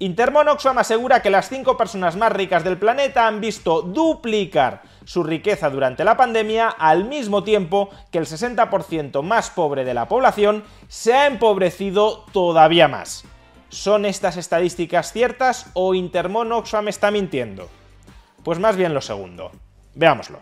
Intermonoxa Oxfam asegura que las cinco personas más ricas del planeta han visto duplicar su riqueza durante la pandemia al mismo tiempo que el 60% más pobre de la población se ha empobrecido todavía más. ¿Son estas estadísticas ciertas o Intermon Oxfam está mintiendo? Pues más bien lo segundo. Veámoslo.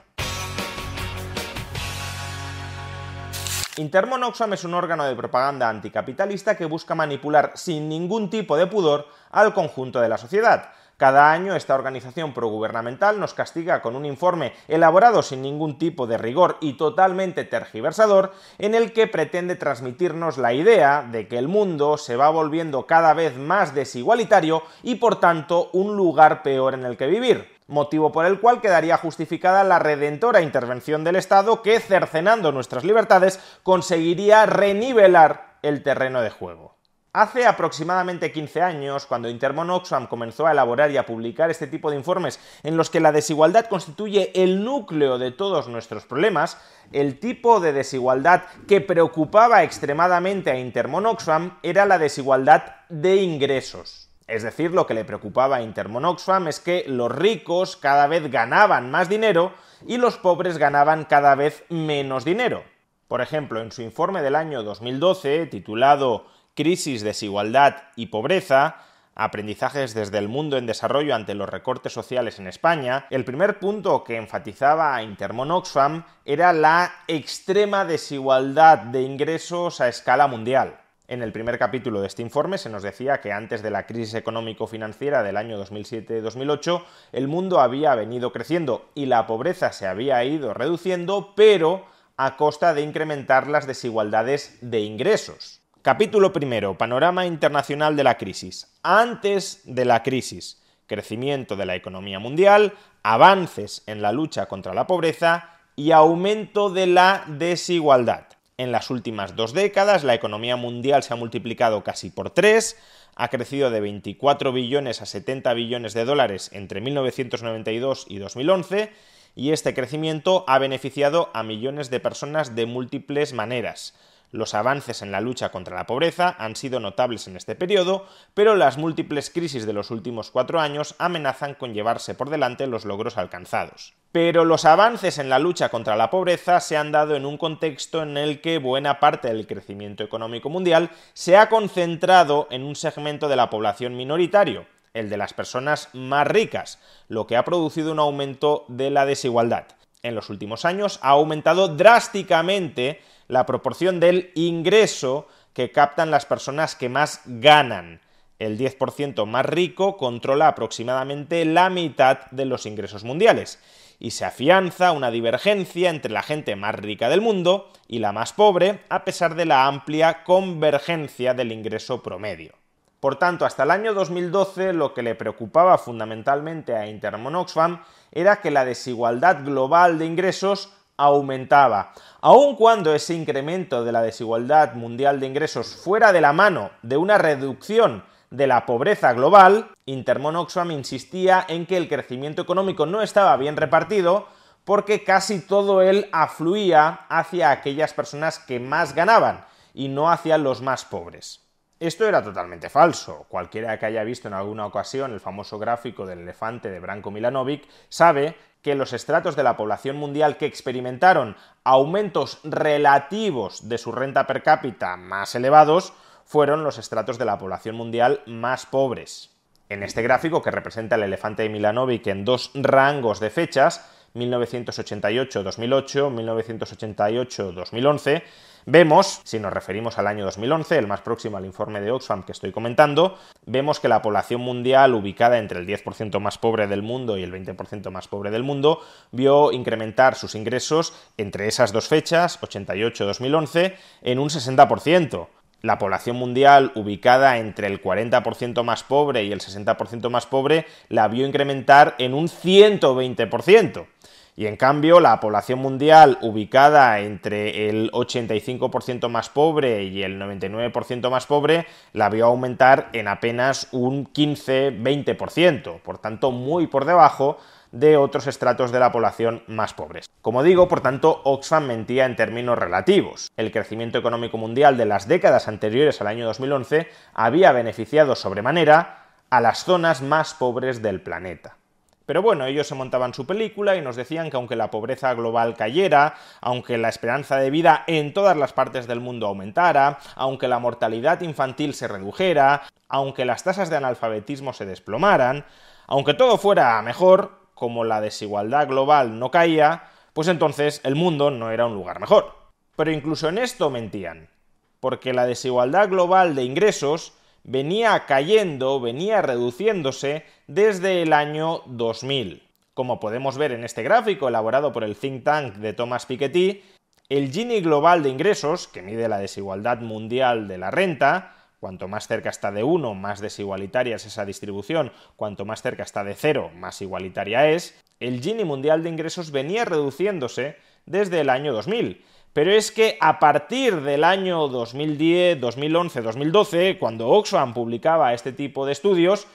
Intermonoxam es un órgano de propaganda anticapitalista que busca manipular sin ningún tipo de pudor al conjunto de la sociedad. Cada año esta organización progubernamental nos castiga con un informe elaborado sin ningún tipo de rigor y totalmente tergiversador en el que pretende transmitirnos la idea de que el mundo se va volviendo cada vez más desigualitario y por tanto un lugar peor en el que vivir motivo por el cual quedaría justificada la redentora intervención del Estado que, cercenando nuestras libertades, conseguiría renivelar el terreno de juego. Hace aproximadamente 15 años, cuando Intermon comenzó a elaborar y a publicar este tipo de informes en los que la desigualdad constituye el núcleo de todos nuestros problemas, el tipo de desigualdad que preocupaba extremadamente a Intermon era la desigualdad de ingresos. Es decir, lo que le preocupaba a Intermon es que los ricos cada vez ganaban más dinero y los pobres ganaban cada vez menos dinero. Por ejemplo, en su informe del año 2012, titulado Crisis, desigualdad y pobreza, aprendizajes desde el mundo en desarrollo ante los recortes sociales en España, el primer punto que enfatizaba a Intermon era la extrema desigualdad de ingresos a escala mundial. En el primer capítulo de este informe se nos decía que antes de la crisis económico-financiera del año 2007-2008 el mundo había venido creciendo y la pobreza se había ido reduciendo, pero a costa de incrementar las desigualdades de ingresos. Capítulo primero, panorama internacional de la crisis. Antes de la crisis, crecimiento de la economía mundial, avances en la lucha contra la pobreza y aumento de la desigualdad en las últimas dos décadas. La economía mundial se ha multiplicado casi por tres, ha crecido de 24 billones a 70 billones de dólares entre 1992 y 2011 y este crecimiento ha beneficiado a millones de personas de múltiples maneras. Los avances en la lucha contra la pobreza han sido notables en este periodo, pero las múltiples crisis de los últimos cuatro años amenazan con llevarse por delante los logros alcanzados. Pero los avances en la lucha contra la pobreza se han dado en un contexto en el que buena parte del crecimiento económico mundial se ha concentrado en un segmento de la población minoritario, el de las personas más ricas, lo que ha producido un aumento de la desigualdad. En los últimos años ha aumentado drásticamente la proporción del ingreso que captan las personas que más ganan. El 10% más rico controla aproximadamente la mitad de los ingresos mundiales y se afianza una divergencia entre la gente más rica del mundo y la más pobre, a pesar de la amplia convergencia del ingreso promedio. Por tanto, hasta el año 2012 lo que le preocupaba fundamentalmente a Intermon Oxfam era que la desigualdad global de ingresos aumentaba. Aun cuando ese incremento de la desigualdad mundial de ingresos fuera de la mano de una reducción de la pobreza global, Intermon insistía en que el crecimiento económico no estaba bien repartido porque casi todo él afluía hacia aquellas personas que más ganaban y no hacia los más pobres. Esto era totalmente falso. Cualquiera que haya visto en alguna ocasión el famoso gráfico del elefante de Branko Milanovic sabe que los estratos de la población mundial que experimentaron aumentos relativos de su renta per cápita más elevados fueron los estratos de la población mundial más pobres. En este gráfico que representa el elefante de Milanovic en dos rangos de fechas, 1988-2008, 1988-2011, Vemos, si nos referimos al año 2011, el más próximo al informe de Oxfam que estoy comentando, vemos que la población mundial ubicada entre el 10% más pobre del mundo y el 20% más pobre del mundo vio incrementar sus ingresos entre esas dos fechas, 88-2011, en un 60%. La población mundial ubicada entre el 40% más pobre y el 60% más pobre la vio incrementar en un 120%. Y en cambio, la población mundial ubicada entre el 85% más pobre y el 99% más pobre la vio aumentar en apenas un 15-20%, por tanto muy por debajo de otros estratos de la población más pobres. Como digo, por tanto, Oxfam mentía en términos relativos. El crecimiento económico mundial de las décadas anteriores al año 2011 había beneficiado sobremanera a las zonas más pobres del planeta. Pero bueno, ellos se montaban su película y nos decían que aunque la pobreza global cayera, aunque la esperanza de vida en todas las partes del mundo aumentara, aunque la mortalidad infantil se redujera, aunque las tasas de analfabetismo se desplomaran, aunque todo fuera mejor, como la desigualdad global no caía, pues entonces el mundo no era un lugar mejor. Pero incluso en esto mentían, porque la desigualdad global de ingresos venía cayendo, venía reduciéndose desde el año 2000. Como podemos ver en este gráfico elaborado por el think tank de Thomas Piketty, el Gini global de ingresos, que mide la desigualdad mundial de la renta, cuanto más cerca está de 1, más desigualitaria es esa distribución, cuanto más cerca está de 0, más igualitaria es, el Gini mundial de ingresos venía reduciéndose desde el año 2000 pero es que a partir del año 2010, 2011, 2012, cuando Oxfam publicaba este tipo de estudios,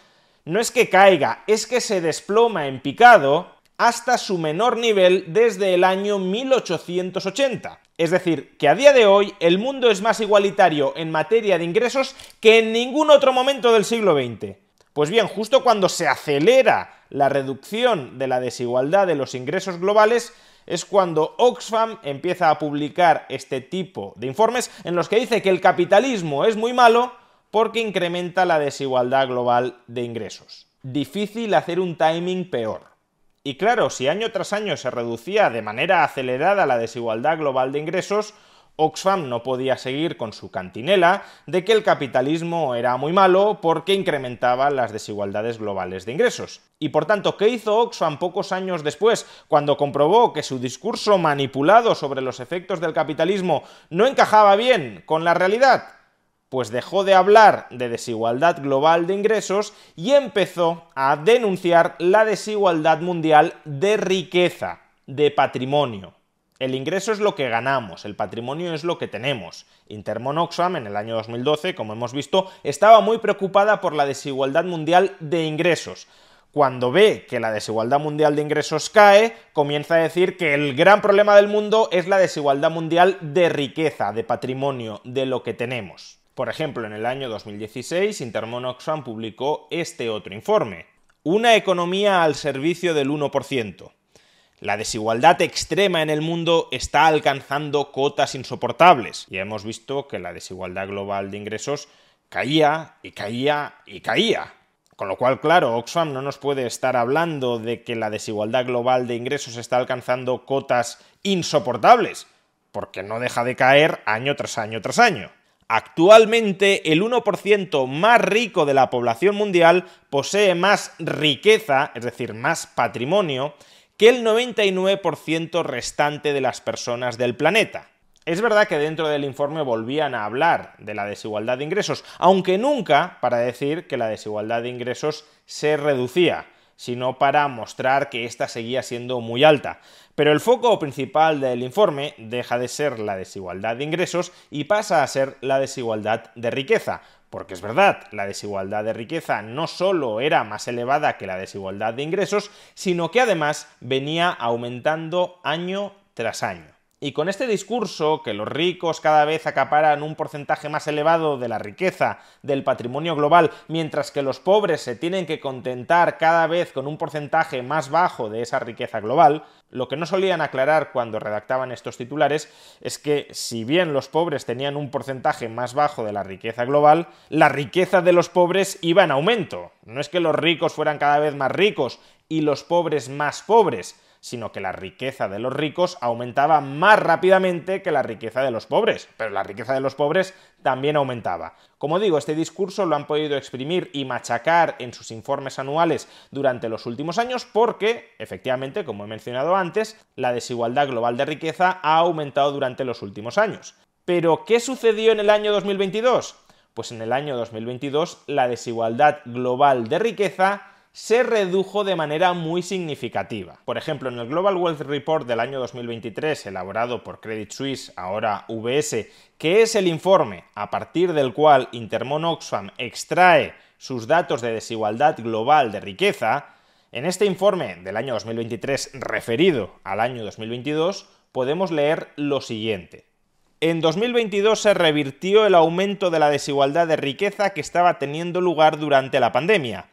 no es que caiga, es que se desploma en picado hasta su menor nivel desde el año 1880. Es decir, que a día de hoy el mundo es más igualitario en materia de ingresos que en ningún otro momento del siglo XX. Pues bien, justo cuando se acelera la reducción de la desigualdad de los ingresos globales, es cuando Oxfam empieza a publicar este tipo de informes en los que dice que el capitalismo es muy malo porque incrementa la desigualdad global de ingresos. Difícil hacer un timing peor. Y claro, si año tras año se reducía de manera acelerada la desigualdad global de ingresos, Oxfam no podía seguir con su cantinela de que el capitalismo era muy malo porque incrementaba las desigualdades globales de ingresos. Y por tanto, ¿qué hizo Oxfam pocos años después cuando comprobó que su discurso manipulado sobre los efectos del capitalismo no encajaba bien con la realidad? pues dejó de hablar de desigualdad global de ingresos y empezó a denunciar la desigualdad mundial de riqueza, de patrimonio. El ingreso es lo que ganamos, el patrimonio es lo que tenemos. Intermon Oxfam en el año 2012, como hemos visto, estaba muy preocupada por la desigualdad mundial de ingresos. Cuando ve que la desigualdad mundial de ingresos cae, comienza a decir que el gran problema del mundo es la desigualdad mundial de riqueza, de patrimonio, de lo que tenemos. Por ejemplo, en el año 2016, Intermon publicó este otro informe, Una economía al servicio del 1%. La desigualdad extrema en el mundo está alcanzando cotas insoportables. Ya hemos visto que la desigualdad global de ingresos caía y caía y caía. Con lo cual, claro, Oxfam no nos puede estar hablando de que la desigualdad global de ingresos está alcanzando cotas insoportables, porque no deja de caer año tras año tras año. Actualmente el 1% más rico de la población mundial posee más riqueza, es decir, más patrimonio, que el 99% restante de las personas del planeta. Es verdad que dentro del informe volvían a hablar de la desigualdad de ingresos, aunque nunca para decir que la desigualdad de ingresos se reducía, sino para mostrar que ésta seguía siendo muy alta. Pero el foco principal del informe deja de ser la desigualdad de ingresos y pasa a ser la desigualdad de riqueza, porque es verdad, la desigualdad de riqueza no solo era más elevada que la desigualdad de ingresos, sino que además venía aumentando año tras año. Y con este discurso, que los ricos cada vez acaparan un porcentaje más elevado de la riqueza, del patrimonio global, mientras que los pobres se tienen que contentar cada vez con un porcentaje más bajo de esa riqueza global, lo que no solían aclarar cuando redactaban estos titulares es que si bien los pobres tenían un porcentaje más bajo de la riqueza global, la riqueza de los pobres iba en aumento. No es que los ricos fueran cada vez más ricos y los pobres más pobres, sino que la riqueza de los ricos aumentaba más rápidamente que la riqueza de los pobres, pero la riqueza de los pobres también aumentaba. Como digo, este discurso lo han podido exprimir y machacar en sus informes anuales durante los últimos años porque, efectivamente, como he mencionado antes, la desigualdad global de riqueza ha aumentado durante los últimos años. Pero, ¿qué sucedió en el año 2022? Pues en el año 2022 la desigualdad global de riqueza se redujo de manera muy significativa. Por ejemplo, en el Global Wealth Report del año 2023, elaborado por Credit Suisse, ahora VS, que es el informe a partir del cual Intermon extrae sus datos de desigualdad global de riqueza, en este informe del año 2023 referido al año 2022, podemos leer lo siguiente. En 2022 se revirtió el aumento de la desigualdad de riqueza que estaba teniendo lugar durante la pandemia,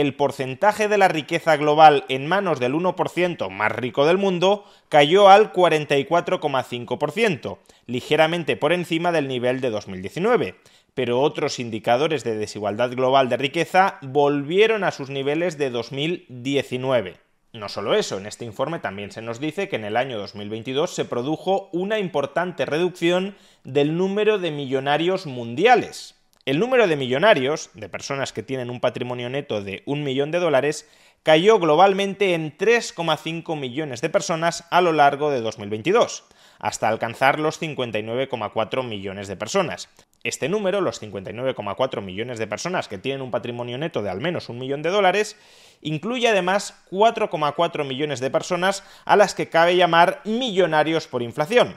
el porcentaje de la riqueza global en manos del 1% más rico del mundo cayó al 44,5%, ligeramente por encima del nivel de 2019, pero otros indicadores de desigualdad global de riqueza volvieron a sus niveles de 2019. No solo eso, en este informe también se nos dice que en el año 2022 se produjo una importante reducción del número de millonarios mundiales, el número de millonarios, de personas que tienen un patrimonio neto de un millón de dólares, cayó globalmente en 3,5 millones de personas a lo largo de 2022, hasta alcanzar los 59,4 millones de personas. Este número, los 59,4 millones de personas que tienen un patrimonio neto de al menos un millón de dólares, incluye además 4,4 millones de personas a las que cabe llamar millonarios por inflación,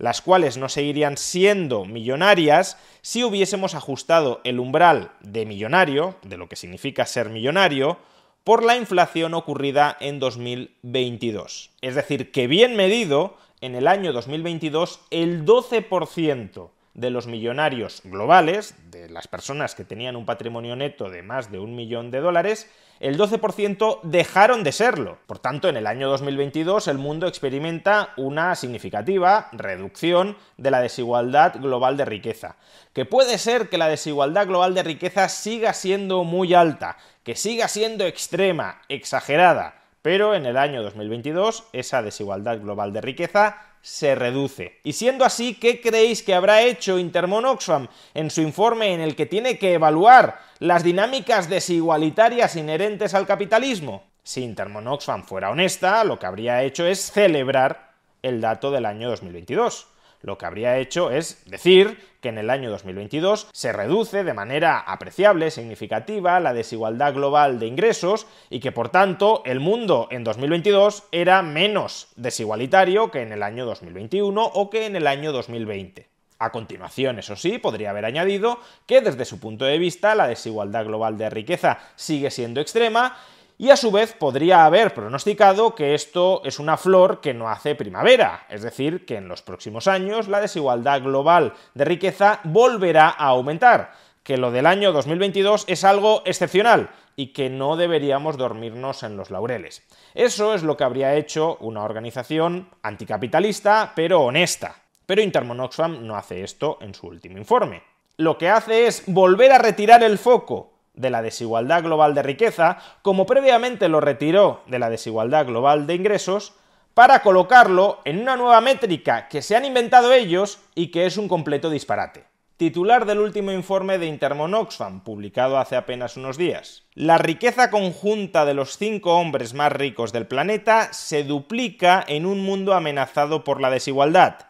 las cuales no seguirían siendo millonarias si hubiésemos ajustado el umbral de millonario, de lo que significa ser millonario, por la inflación ocurrida en 2022. Es decir, que bien medido, en el año 2022 el 12% de los millonarios globales, de las personas que tenían un patrimonio neto de más de un millón de dólares, el 12% dejaron de serlo. Por tanto, en el año 2022 el mundo experimenta una significativa reducción de la desigualdad global de riqueza. Que puede ser que la desigualdad global de riqueza siga siendo muy alta, que siga siendo extrema, exagerada, pero en el año 2022 esa desigualdad global de riqueza se reduce. Y siendo así, ¿qué creéis que habrá hecho Intermon Oxfam en su informe en el que tiene que evaluar las dinámicas desigualitarias inherentes al capitalismo? Si Intermon Oxfam fuera honesta, lo que habría hecho es celebrar el dato del año 2022 lo que habría hecho es decir que en el año 2022 se reduce de manera apreciable, significativa, la desigualdad global de ingresos y que por tanto el mundo en 2022 era menos desigualitario que en el año 2021 o que en el año 2020. A continuación, eso sí, podría haber añadido que desde su punto de vista la desigualdad global de riqueza sigue siendo extrema y a su vez podría haber pronosticado que esto es una flor que no hace primavera, es decir, que en los próximos años la desigualdad global de riqueza volverá a aumentar, que lo del año 2022 es algo excepcional y que no deberíamos dormirnos en los laureles. Eso es lo que habría hecho una organización anticapitalista pero honesta. Pero Intermon no hace esto en su último informe. Lo que hace es volver a retirar el foco de la desigualdad global de riqueza, como previamente lo retiró de la desigualdad global de ingresos, para colocarlo en una nueva métrica que se han inventado ellos y que es un completo disparate. Titular del último informe de Intermon publicado hace apenas unos días. La riqueza conjunta de los cinco hombres más ricos del planeta se duplica en un mundo amenazado por la desigualdad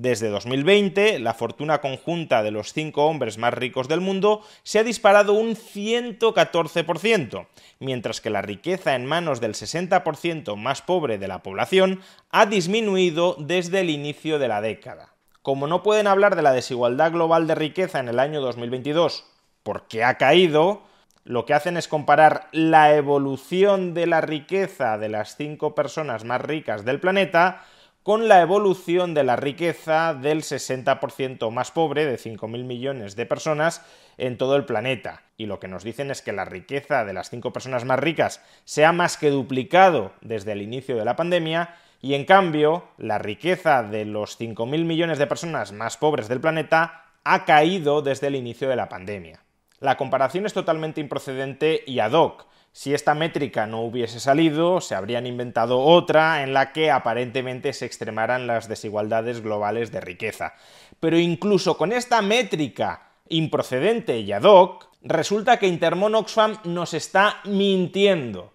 desde 2020, la fortuna conjunta de los cinco hombres más ricos del mundo se ha disparado un 114%, mientras que la riqueza en manos del 60% más pobre de la población ha disminuido desde el inicio de la década. Como no pueden hablar de la desigualdad global de riqueza en el año 2022 porque ha caído, lo que hacen es comparar la evolución de la riqueza de las cinco personas más ricas del planeta con la evolución de la riqueza del 60% más pobre, de 5.000 millones de personas, en todo el planeta. Y lo que nos dicen es que la riqueza de las 5 personas más ricas se ha más que duplicado desde el inicio de la pandemia, y en cambio, la riqueza de los 5.000 millones de personas más pobres del planeta ha caído desde el inicio de la pandemia. La comparación es totalmente improcedente y ad hoc, si esta métrica no hubiese salido, se habrían inventado otra en la que aparentemente se extremaran las desigualdades globales de riqueza. Pero incluso con esta métrica improcedente y ad hoc, resulta que Intermon Oxfam nos está mintiendo,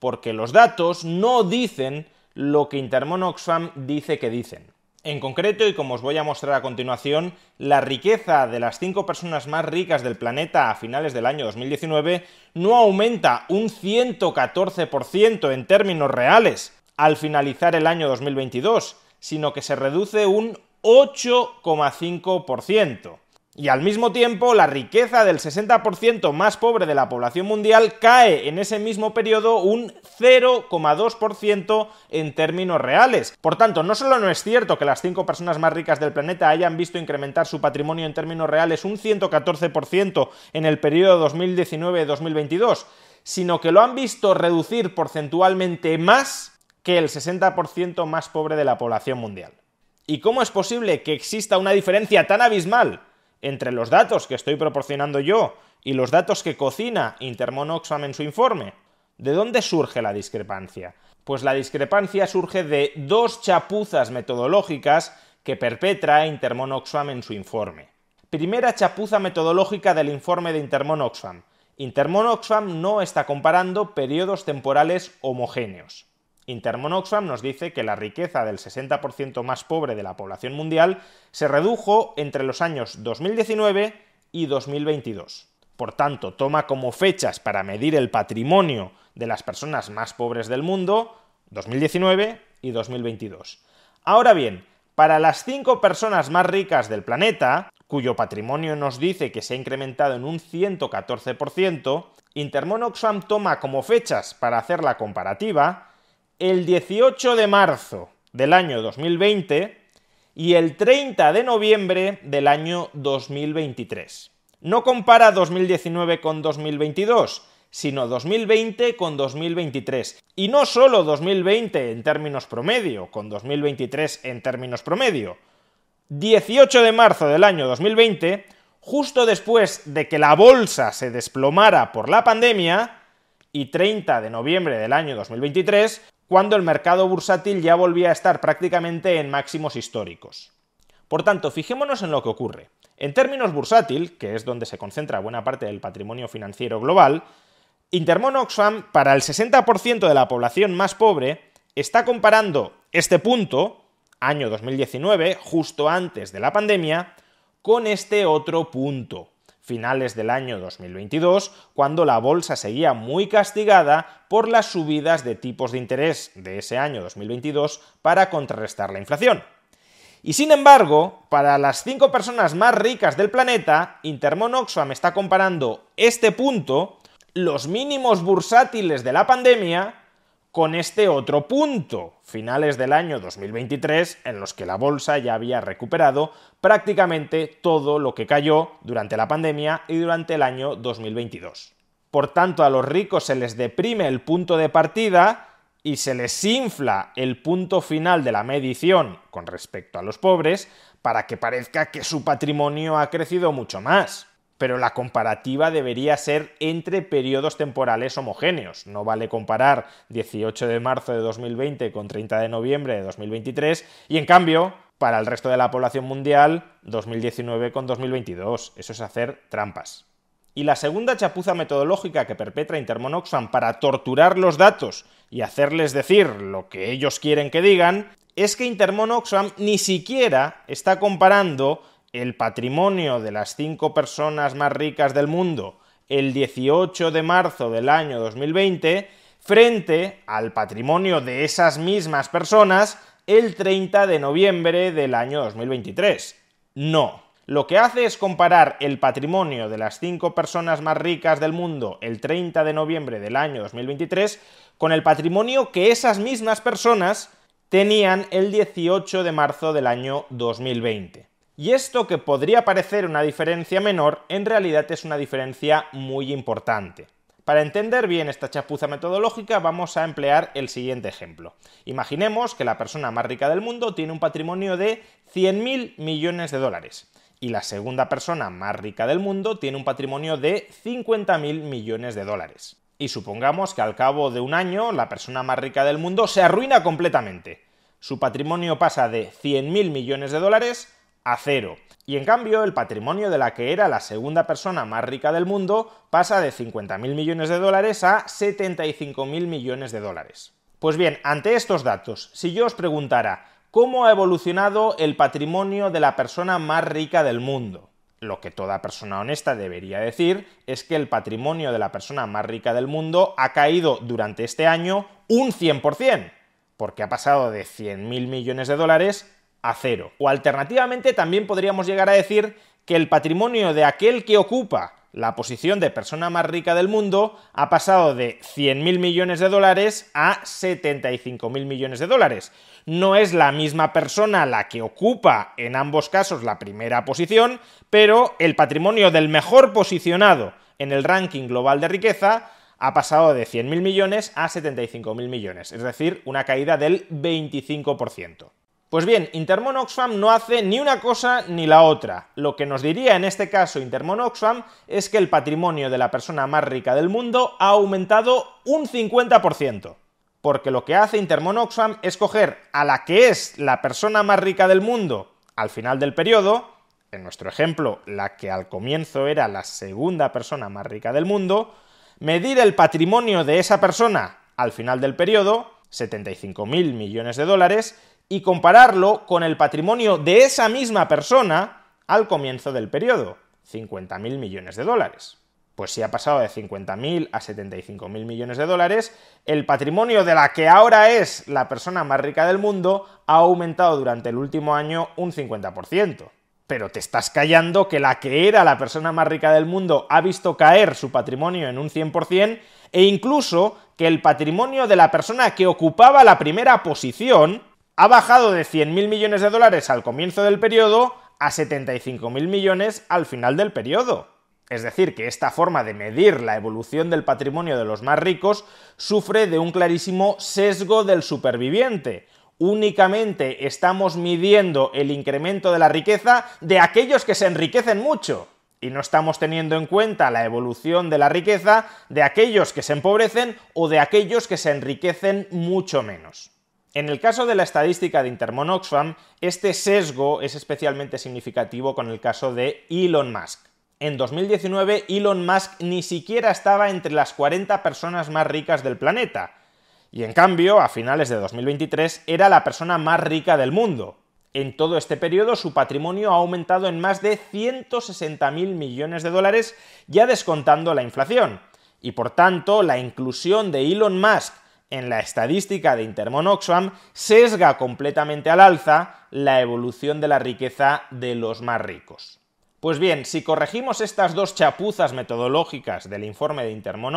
porque los datos no dicen lo que Intermon Oxfam dice que dicen en concreto, y como os voy a mostrar a continuación, la riqueza de las cinco personas más ricas del planeta a finales del año 2019 no aumenta un 114% en términos reales al finalizar el año 2022, sino que se reduce un 8,5%. Y al mismo tiempo, la riqueza del 60% más pobre de la población mundial cae en ese mismo periodo un 0,2% en términos reales. Por tanto, no solo no es cierto que las 5 personas más ricas del planeta hayan visto incrementar su patrimonio en términos reales un 114% en el periodo 2019-2022, sino que lo han visto reducir porcentualmente más que el 60% más pobre de la población mundial. ¿Y cómo es posible que exista una diferencia tan abismal? entre los datos que estoy proporcionando yo y los datos que cocina Intermon en su informe. ¿De dónde surge la discrepancia? Pues la discrepancia surge de dos chapuzas metodológicas que perpetra Intermon en su informe. Primera chapuza metodológica del informe de Intermonoxam: Oxfam. no está comparando periodos temporales homogéneos. Intermonoxam nos dice que la riqueza del 60% más pobre de la población mundial se redujo entre los años 2019 y 2022. Por tanto, toma como fechas para medir el patrimonio de las personas más pobres del mundo 2019 y 2022. Ahora bien, para las cinco personas más ricas del planeta, cuyo patrimonio nos dice que se ha incrementado en un 114%, Intermon toma como fechas para hacer la comparativa el 18 de marzo del año 2020 y el 30 de noviembre del año 2023. No compara 2019 con 2022, sino 2020 con 2023. Y no solo 2020 en términos promedio, con 2023 en términos promedio. 18 de marzo del año 2020, justo después de que la bolsa se desplomara por la pandemia, y 30 de noviembre del año 2023, cuando el mercado bursátil ya volvía a estar prácticamente en máximos históricos. Por tanto, fijémonos en lo que ocurre. En términos bursátil, que es donde se concentra buena parte del patrimonio financiero global, Intermon Oxfam, para el 60% de la población más pobre, está comparando este punto, año 2019, justo antes de la pandemia, con este otro punto, finales del año 2022, cuando la bolsa seguía muy castigada por las subidas de tipos de interés de ese año 2022 para contrarrestar la inflación. Y sin embargo, para las cinco personas más ricas del planeta, me está comparando este punto, los mínimos bursátiles de la pandemia, con este otro punto, finales del año 2023, en los que la bolsa ya había recuperado prácticamente todo lo que cayó durante la pandemia y durante el año 2022. Por tanto, a los ricos se les deprime el punto de partida y se les infla el punto final de la medición con respecto a los pobres para que parezca que su patrimonio ha crecido mucho más pero la comparativa debería ser entre periodos temporales homogéneos. No vale comparar 18 de marzo de 2020 con 30 de noviembre de 2023 y en cambio, para el resto de la población mundial, 2019 con 2022. Eso es hacer trampas. Y la segunda chapuza metodológica que perpetra Intermonoxam para torturar los datos y hacerles decir lo que ellos quieren que digan es que Intermonoxam ni siquiera está comparando el patrimonio de las cinco personas más ricas del mundo el 18 de marzo del año 2020 frente al patrimonio de esas mismas personas el 30 de noviembre del año 2023. No. Lo que hace es comparar el patrimonio de las cinco personas más ricas del mundo el 30 de noviembre del año 2023 con el patrimonio que esas mismas personas tenían el 18 de marzo del año 2020. Y esto que podría parecer una diferencia menor, en realidad es una diferencia muy importante. Para entender bien esta chapuza metodológica vamos a emplear el siguiente ejemplo. Imaginemos que la persona más rica del mundo tiene un patrimonio de 100.000 millones de dólares y la segunda persona más rica del mundo tiene un patrimonio de 50.000 millones de dólares. Y supongamos que al cabo de un año la persona más rica del mundo se arruina completamente. Su patrimonio pasa de 100.000 millones de dólares a cero. Y en cambio, el patrimonio de la que era la segunda persona más rica del mundo pasa de 50.000 millones de dólares a 75.000 millones de dólares. Pues bien, ante estos datos, si yo os preguntara cómo ha evolucionado el patrimonio de la persona más rica del mundo, lo que toda persona honesta debería decir es que el patrimonio de la persona más rica del mundo ha caído durante este año un 100%, porque ha pasado de 100.000 millones de dólares a cero. O alternativamente también podríamos llegar a decir que el patrimonio de aquel que ocupa la posición de persona más rica del mundo ha pasado de 100.000 millones de dólares a 75.000 millones de dólares. No es la misma persona la que ocupa en ambos casos la primera posición, pero el patrimonio del mejor posicionado en el ranking global de riqueza ha pasado de 100.000 millones a 75.000 millones, es decir, una caída del 25%. Pues bien, Intermon no hace ni una cosa ni la otra. Lo que nos diría en este caso Intermon es que el patrimonio de la persona más rica del mundo ha aumentado un 50%. Porque lo que hace Intermon es coger a la que es la persona más rica del mundo al final del periodo, en nuestro ejemplo, la que al comienzo era la segunda persona más rica del mundo, medir el patrimonio de esa persona al final del periodo, 75.000 millones de dólares, y compararlo con el patrimonio de esa misma persona al comienzo del periodo, 50.000 millones de dólares. Pues si ha pasado de 50.000 a 75.000 millones de dólares, el patrimonio de la que ahora es la persona más rica del mundo ha aumentado durante el último año un 50%. Pero te estás callando que la que era la persona más rica del mundo ha visto caer su patrimonio en un 100% e incluso que el patrimonio de la persona que ocupaba la primera posición ha bajado de 100.000 millones de dólares al comienzo del periodo a 75.000 millones al final del periodo. Es decir, que esta forma de medir la evolución del patrimonio de los más ricos sufre de un clarísimo sesgo del superviviente. Únicamente estamos midiendo el incremento de la riqueza de aquellos que se enriquecen mucho y no estamos teniendo en cuenta la evolución de la riqueza de aquellos que se empobrecen o de aquellos que se enriquecen mucho menos. En el caso de la estadística de Intermon Oxfam, este sesgo es especialmente significativo con el caso de Elon Musk. En 2019, Elon Musk ni siquiera estaba entre las 40 personas más ricas del planeta, y en cambio, a finales de 2023, era la persona más rica del mundo. En todo este periodo, su patrimonio ha aumentado en más de 160.000 millones de dólares, ya descontando la inflación. Y por tanto, la inclusión de Elon Musk en la estadística de Intermon sesga completamente al alza la evolución de la riqueza de los más ricos. Pues bien, si corregimos estas dos chapuzas metodológicas del informe de Intermon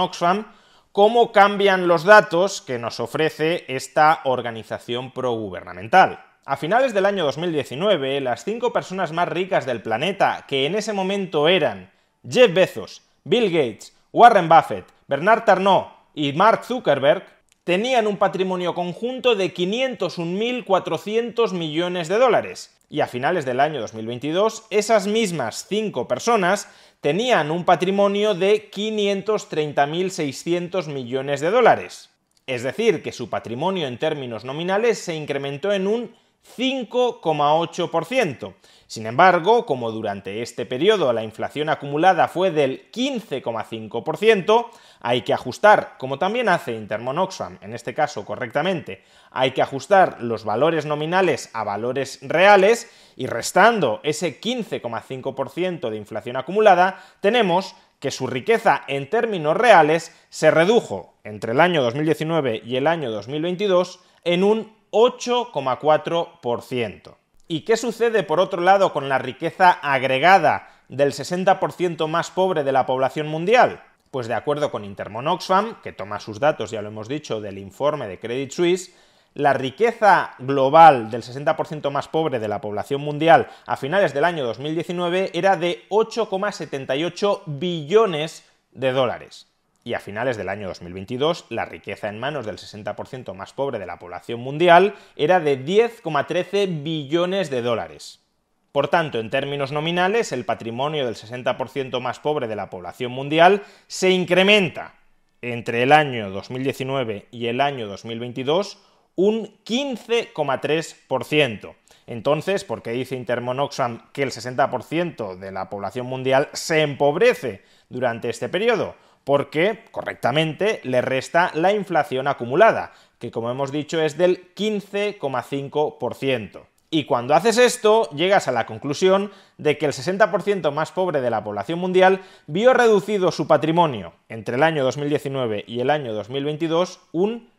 ¿cómo cambian los datos que nos ofrece esta organización progubernamental? A finales del año 2019, las cinco personas más ricas del planeta, que en ese momento eran Jeff Bezos, Bill Gates, Warren Buffett, Bernard Arnault y Mark Zuckerberg, tenían un patrimonio conjunto de 501.400 millones de dólares. Y a finales del año 2022, esas mismas cinco personas tenían un patrimonio de 530.600 millones de dólares. Es decir, que su patrimonio en términos nominales se incrementó en un 5,8%. Sin embargo, como durante este periodo la inflación acumulada fue del 15,5%, hay que ajustar, como también hace Intermon en este caso correctamente, hay que ajustar los valores nominales a valores reales y restando ese 15,5% de inflación acumulada, tenemos que su riqueza en términos reales se redujo entre el año 2019 y el año 2022 en un 8,4%. ¿Y qué sucede por otro lado con la riqueza agregada del 60% más pobre de la población mundial? Pues de acuerdo con Intermon Oxfam, que toma sus datos, ya lo hemos dicho, del informe de Credit Suisse, la riqueza global del 60% más pobre de la población mundial a finales del año 2019 era de 8,78 billones de dólares y a finales del año 2022 la riqueza en manos del 60% más pobre de la población mundial era de 10,13 billones de dólares. Por tanto, en términos nominales, el patrimonio del 60% más pobre de la población mundial se incrementa entre el año 2019 y el año 2022 un 15,3%. Entonces, ¿por qué dice Intermon que el 60% de la población mundial se empobrece durante este periodo? porque correctamente le resta la inflación acumulada, que como hemos dicho es del 15,5%. Y cuando haces esto, llegas a la conclusión de que el 60% más pobre de la población mundial vio reducido su patrimonio entre el año 2019 y el año 2022 un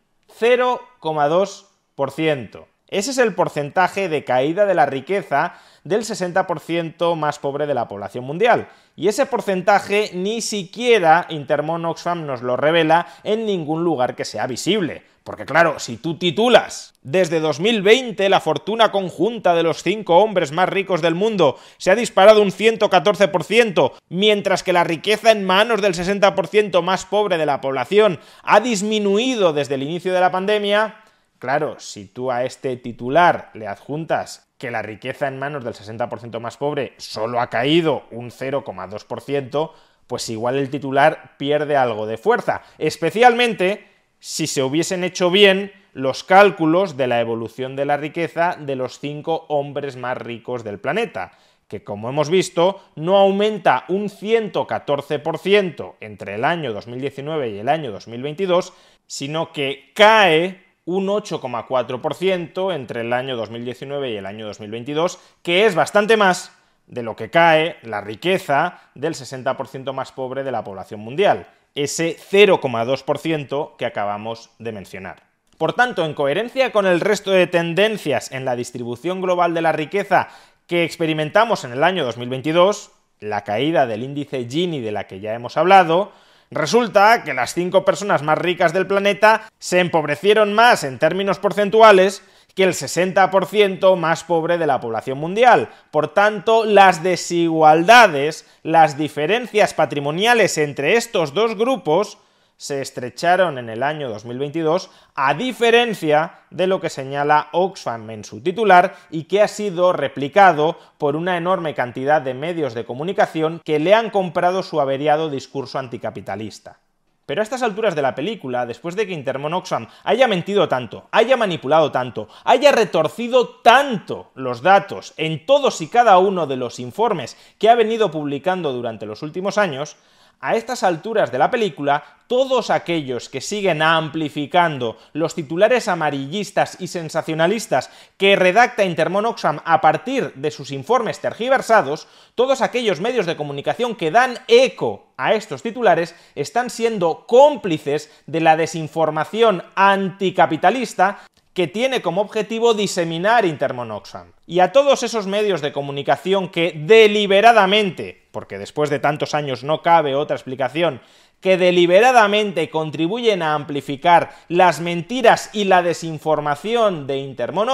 0,2%. Ese es el porcentaje de caída de la riqueza del 60% más pobre de la población mundial. Y ese porcentaje ni siquiera Intermon Oxfam nos lo revela en ningún lugar que sea visible. Porque claro, si tú titulas, desde 2020 la fortuna conjunta de los cinco hombres más ricos del mundo se ha disparado un 114%, mientras que la riqueza en manos del 60% más pobre de la población ha disminuido desde el inicio de la pandemia, Claro, si tú a este titular le adjuntas que la riqueza en manos del 60% más pobre solo ha caído un 0,2%, pues igual el titular pierde algo de fuerza, especialmente si se hubiesen hecho bien los cálculos de la evolución de la riqueza de los cinco hombres más ricos del planeta, que como hemos visto no aumenta un 114% entre el año 2019 y el año 2022, sino que cae un 8,4% entre el año 2019 y el año 2022, que es bastante más de lo que cae la riqueza del 60% más pobre de la población mundial, ese 0,2% que acabamos de mencionar. Por tanto, en coherencia con el resto de tendencias en la distribución global de la riqueza que experimentamos en el año 2022, la caída del índice Gini de la que ya hemos hablado, Resulta que las cinco personas más ricas del planeta se empobrecieron más en términos porcentuales que el 60% más pobre de la población mundial. Por tanto, las desigualdades, las diferencias patrimoniales entre estos dos grupos se estrecharon en el año 2022, a diferencia de lo que señala Oxfam en su titular y que ha sido replicado por una enorme cantidad de medios de comunicación que le han comprado su averiado discurso anticapitalista. Pero a estas alturas de la película, después de que Intermon Oxfam haya mentido tanto, haya manipulado tanto, haya retorcido tanto los datos en todos y cada uno de los informes que ha venido publicando durante los últimos años, a estas alturas de la película, todos aquellos que siguen amplificando los titulares amarillistas y sensacionalistas que redacta Intermonoxam a partir de sus informes tergiversados, todos aquellos medios de comunicación que dan eco a estos titulares están siendo cómplices de la desinformación anticapitalista que tiene como objetivo diseminar Intermonoxam. Y a todos esos medios de comunicación que deliberadamente porque después de tantos años no cabe otra explicación, que deliberadamente contribuyen a amplificar las mentiras y la desinformación de Intermon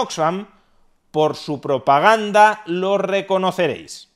por su propaganda lo reconoceréis.